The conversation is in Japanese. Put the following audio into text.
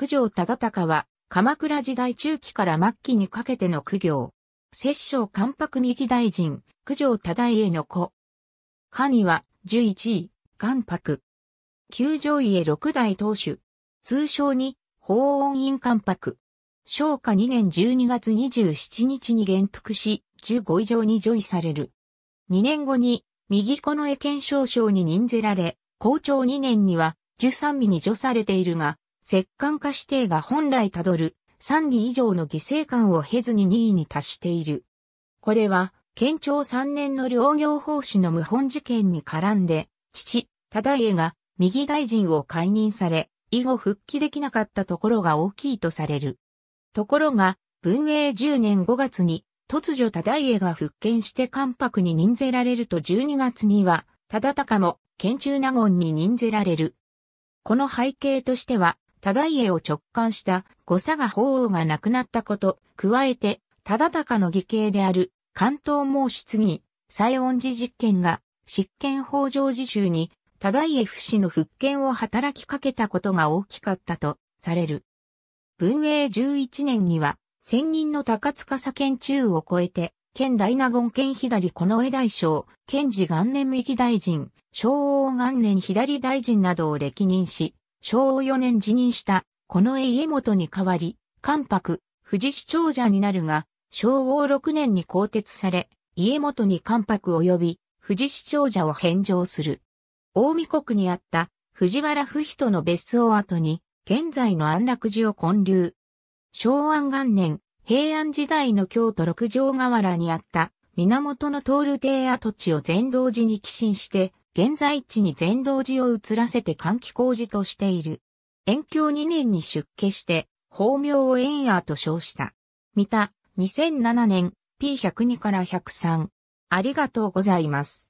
九条忠敬は、鎌倉時代中期から末期にかけての苦行。摂政関白右大臣、九条忠家の子。下には、十一位、関白。九条家六代当主。通称に、法音院関白。昭和2年12月27日に元服し、15以上に除位される。2年後に、右子の江県少将に任ぜられ、校長2年には、13位に除されているが、摂関化指定が本来たどる3議以上の犠牲感を経ずに2位に達している。これは、県庁3年の両行法師の謀反事件に絡んで、父、忠家が右大臣を解任され、以後復帰できなかったところが大きいとされる。ところが、文永10年5月に、突如忠家が復権して関白に任ぜられると12月には、忠敬も県中納言に任ぜられる。この背景としては、忠家を直感した五佐賀法王が亡くなったこと、加えて、忠高の義兄である関東し出義、西恩寺実験が、執権法上自習に、忠家不死の復権を働きかけたことが大きかったとされる。文永11年には、専任の高塚左県中を超えて、県大納言県左この江大将、県寺元年右大臣、昭王元年左大臣などを歴任し、昭和4年辞任した、この家元に代わり、関白、富士市長者になるが、昭和6年に更迭され、家元に関白及び、富士市長者を返上する。大見国にあった藤原不人の別荘跡に、現在の安楽寺を建立。昭和元年、平安時代の京都六条河原にあった源の通る邸跡地を全道寺に寄進して、現在地に全道寺を移らせて換気工事としている。延享2年に出家して、法名を円ヤと称した。見た、2007年、P102 から103。ありがとうございます。